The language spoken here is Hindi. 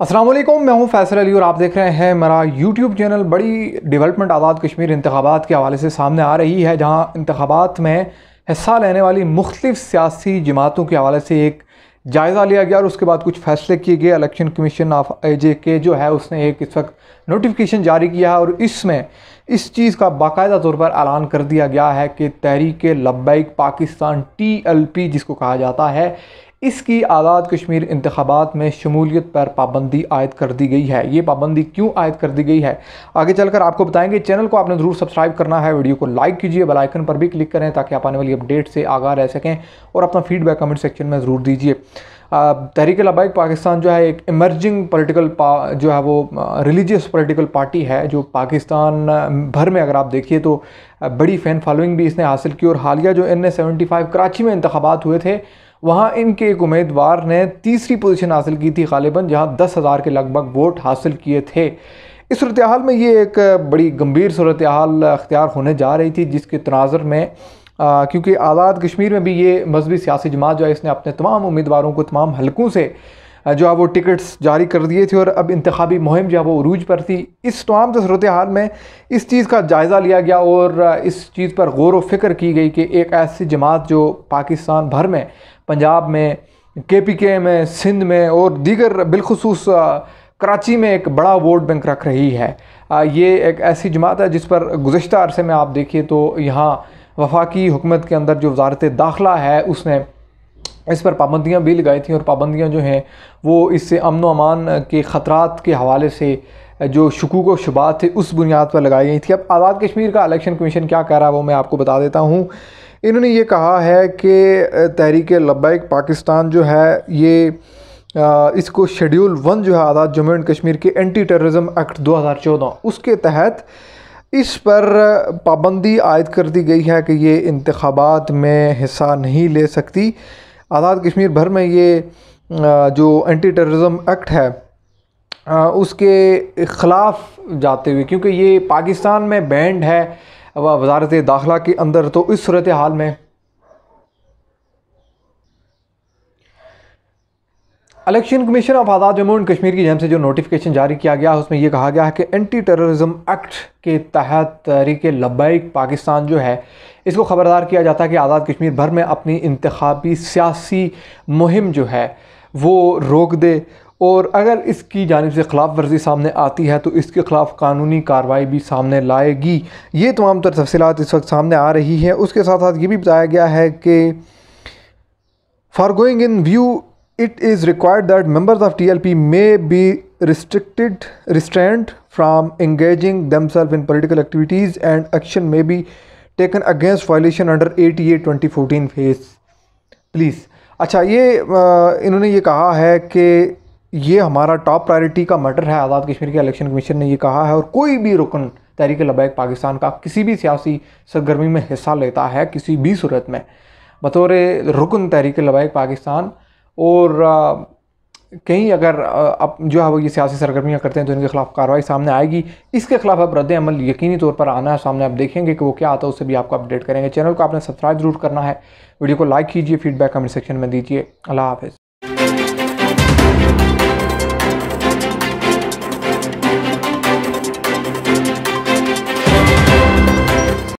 असलम मैं हूँ फैसल अली और आप देख रहे हैं मेरा यूट्यूब चैनल बड़ी डेवलपमेंट आज़ाद कश्मीर इंतबात के हवाले से सामने आ रही है जहाँ इंतबात में हिस्सा लेने वाली मुख्तफ सियासी जमातों के हवाले से एक जायज़ा लिया गया और उसके बाद कुछ फैसले किए गए इलेक्शन कमीशन ऑफ जे के जो है उसने एक इस वक्त नोटिफिकेशन जारी किया है और इसमें इस चीज़ का बाकायदा तौर पर ऐलान कर दिया गया है कि Tehreek Labbaik Pakistan T L P जिसको कहा जाता है इसकी आज़ाद कश्मीर इंतबात में शमूलियत पर पाबंदी आयद कर दी गई है ये पाबंदी क्यों आयद कर दी गई है आगे चलकर आपको बताएंगे चैनल को आपने ज़रूर सब्सक्राइब करना है वीडियो को लाइक कीजिए बेल आइकन पर भी क्लिक करें ताकि आप आने वाली अपडेट से आगाह रह सकें और अपना फीडबैक कमेंट सेक्शन में ज़रूर दीजिए तहरीक लबाइक पाकिस्तान जो है एक इमर्जिंग पोलिटिकल पा, जो है वो रिलीजियस पोलिटिकल पार्टी है जो पाकिस्तान भर में अगर आप देखिए तो बड़ी फ़ैन फॉलोइंग भी इसने हासिल की और हालिया जो N A seventy five Karachi में इंतबात हुए थे वहाँ इनके एक उम्मीदवार ने तीसरी पोजीशन हासिल की थी गालिबा जहाँ दस हज़ार के लगभग वोट हासिल किए थे इस सूरत हाल में ये एक बड़ी गंभीर सूरत हाल अख्तियार होने जा रही थी जिसके तनाजर में आ, क्योंकि आज़ाद कश्मीर में भी ये मजहबी सियासी जमात जो है इसने अपने तमाम उम्मीदवारों को तमाम हलकों से जो है वो टिकट्स जारी कर दिए थे और अब इंतबी मुहिम जो है वो अरूज पर थी इस तमाम तो सूरत हाल में इस चीज़ का जायज़ा लिया गया और इस चीज़ पर गौर व फिक्र की गई कि एक ऐसी जमात जो पाकिस्तान भर में पंजाब में के पी के में सिंध में और दीगर बिलखसूस कराची में एक बड़ा वोट बैंक रख रही है ये एक ऐसी जमात है जिस पर गुज्त अरसे में आप देखिए तो यहाँ वफाकी हुकूमत के अंदर जो वजारत दाखिला है उसने इस पर पाबंदियाँ भी लगाई थी और पाबंदियाँ जो हैं वो इससे अमन अमान के ख़तरा के हवाले से जो शकूक व शुबात थे उस बुनियाद पर लगाई गई थी अब आज़ाद कश्मीर का इलेक्शन कमीशन क्या कह रहा है वो मैं आपको बता देता हूँ इन्होंने ये कहा है कि तहरीक लबैक पाकिस्तान जो है ये इसको शेड्यूल वन जो है आज़ाद जम्मू एंड कश्मीर के एंटी टेर्रज़म एक्ट 2014 उसके तहत इस पर पाबंदी आयद कर दी गई है कि ये इंतबात में हिस्सा नहीं ले सकती आज़ाद कश्मीर भर में ये जो एंटी टेर्रज़म एक्ट है उसके ख़िलाफ़ जाते हुए क्योंकि ये पाकिस्तान में बैंड है अब वजारत दाखिला के अंदर तो इस सूरत हाल में election commission of Azad Jammu and Kashmir की जम से जो नोटिफिकेशन जारी किया गया है उसमें यह कहा गया है कि एंटी टेररिज्म एक्ट के तहत तहरीक लबैक पाकिस्तान जो है इसको ख़बरदार किया जाता है कि आज़ाद कश्मीर भर में अपनी इंतबी सियासी मुहिम जो है वो रोक दे और अगर इसकी जानब से ख़िलाफ़ वर्जी सामने आती है तो इसके ख़िलाफ़ कानूनी कार्रवाई भी सामने लाएगी ये तमाम तर तफसलत इस वक्त सामने आ रही हैं उसके साथ साथ ये भी बताया गया है कि for going in view it is required that members of T L P may be restricted restraint from engaging them self in political activities and action may be taken against violation under A T A twenty fourteen face please अच्छा ये आ, इन्होंने ये कहा है कि ये हमारा टॉप प्रायोरिटी का मैटर है आज़ाद कश्मीर के इलेक्शन कमीशन ने ये कहा है और कोई भी रुकन तहरीक लबैक पाकिस्तान का किसी भी सियासी सरगर्मी में हिस्सा लेता है किसी भी सूरत में बतौर रुकन तहरीक लबैक पाकिस्तान और कहीं अगर अब जो है वो ये सियासी सरगर्मियाँ करते हैं तो इनके खिलाफ कार्रवाई सामने आएगी इसके खिलाफ अब रद्द अमल यकीनी तौर पर आना है सामने आप देखेंगे कि वो क्या आता है उससे भी आपको अपडेट करेंगे चैनल को आपने सब्सक्राइब जरूर करना है वीडियो को लाइक कीजिए फीडबैक कमेंट सेक्शन में दीजिए अल्लाह हाफ़